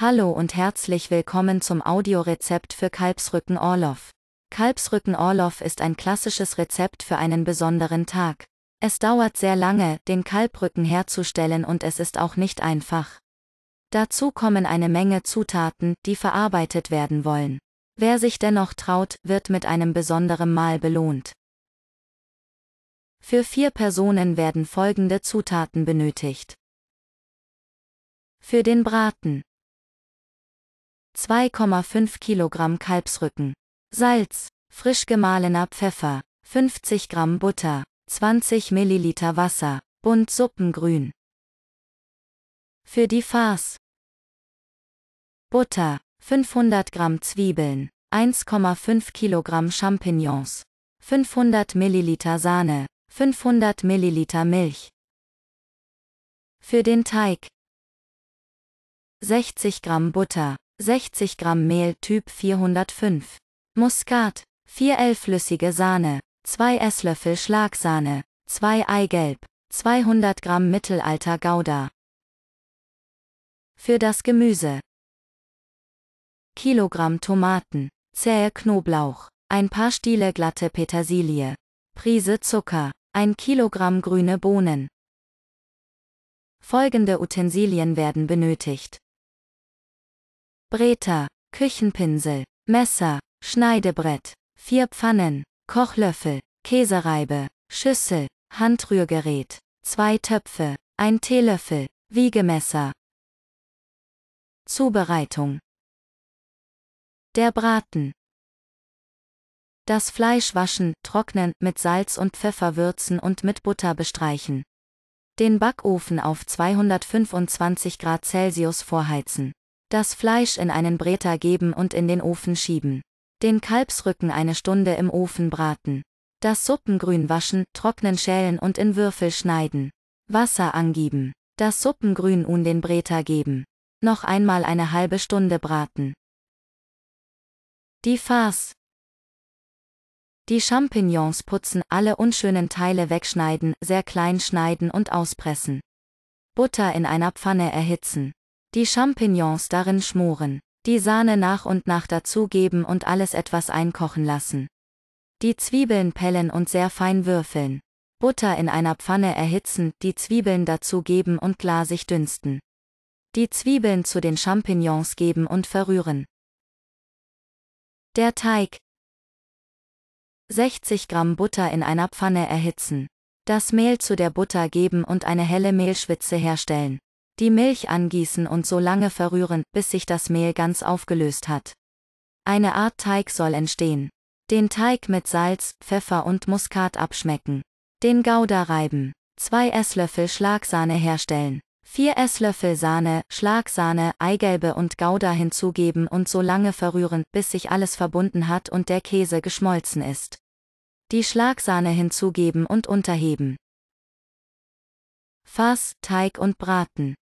Hallo und herzlich willkommen zum Audiorezept für Kalbsrücken Orloff. Kalbsrücken Orloff ist ein klassisches Rezept für einen besonderen Tag. Es dauert sehr lange, den Kalbrücken herzustellen und es ist auch nicht einfach. Dazu kommen eine Menge Zutaten, die verarbeitet werden wollen. Wer sich dennoch traut, wird mit einem besonderen Mahl belohnt. Für vier Personen werden folgende Zutaten benötigt. Für den Braten 2,5 Kilogramm Kalbsrücken, Salz, frisch gemahlener Pfeffer, 50 Gramm Butter, 20 Milliliter Wasser, bunt Suppengrün. Für die Farce. Butter, 500 Gramm Zwiebeln, 1,5 Kilogramm Champignons, 500 Milliliter Sahne, 500 Milliliter Milch. Für den Teig 60 Gramm Butter, 60 Gramm Mehl Typ 405. Muskat, 4 L flüssige Sahne, 2 Esslöffel Schlagsahne, 2 Eigelb, 200 Gramm Mittelalter Gouda. Für das Gemüse. Kilogramm Tomaten, zähe Knoblauch, ein paar Stiele glatte Petersilie, Prise Zucker, ein Kilogramm grüne Bohnen. Folgende Utensilien werden benötigt. Breter, Küchenpinsel, Messer, Schneidebrett, vier Pfannen, Kochlöffel, Käsereibe, Schüssel, Handrührgerät, zwei Töpfe, ein Teelöffel, Wiegemesser. Zubereitung. Der Braten. Das Fleisch waschen, trocknen, mit Salz und Pfeffer würzen und mit Butter bestreichen. Den Backofen auf 225 Grad Celsius vorheizen. Das Fleisch in einen Breter geben und in den Ofen schieben. Den Kalbsrücken eine Stunde im Ofen braten. Das Suppengrün waschen, trocknen schälen und in Würfel schneiden. Wasser angeben. Das Suppengrün un den Breter geben. Noch einmal eine halbe Stunde braten. Die Farce. Die Champignons putzen, alle unschönen Teile wegschneiden, sehr klein schneiden und auspressen. Butter in einer Pfanne erhitzen. Die Champignons darin schmoren, die Sahne nach und nach dazugeben und alles etwas einkochen lassen. Die Zwiebeln pellen und sehr fein würfeln. Butter in einer Pfanne erhitzen, die Zwiebeln dazugeben und glasig dünsten. Die Zwiebeln zu den Champignons geben und verrühren. Der Teig. 60 Gramm Butter in einer Pfanne erhitzen. Das Mehl zu der Butter geben und eine helle Mehlschwitze herstellen. Die Milch angießen und so lange verrühren, bis sich das Mehl ganz aufgelöst hat. Eine Art Teig soll entstehen. Den Teig mit Salz, Pfeffer und Muskat abschmecken. Den Gouda reiben. Zwei Esslöffel Schlagsahne herstellen. Vier Esslöffel Sahne, Schlagsahne, Eigelbe und Gouda hinzugeben und so lange verrühren, bis sich alles verbunden hat und der Käse geschmolzen ist. Die Schlagsahne hinzugeben und unterheben. Fass, Teig und braten.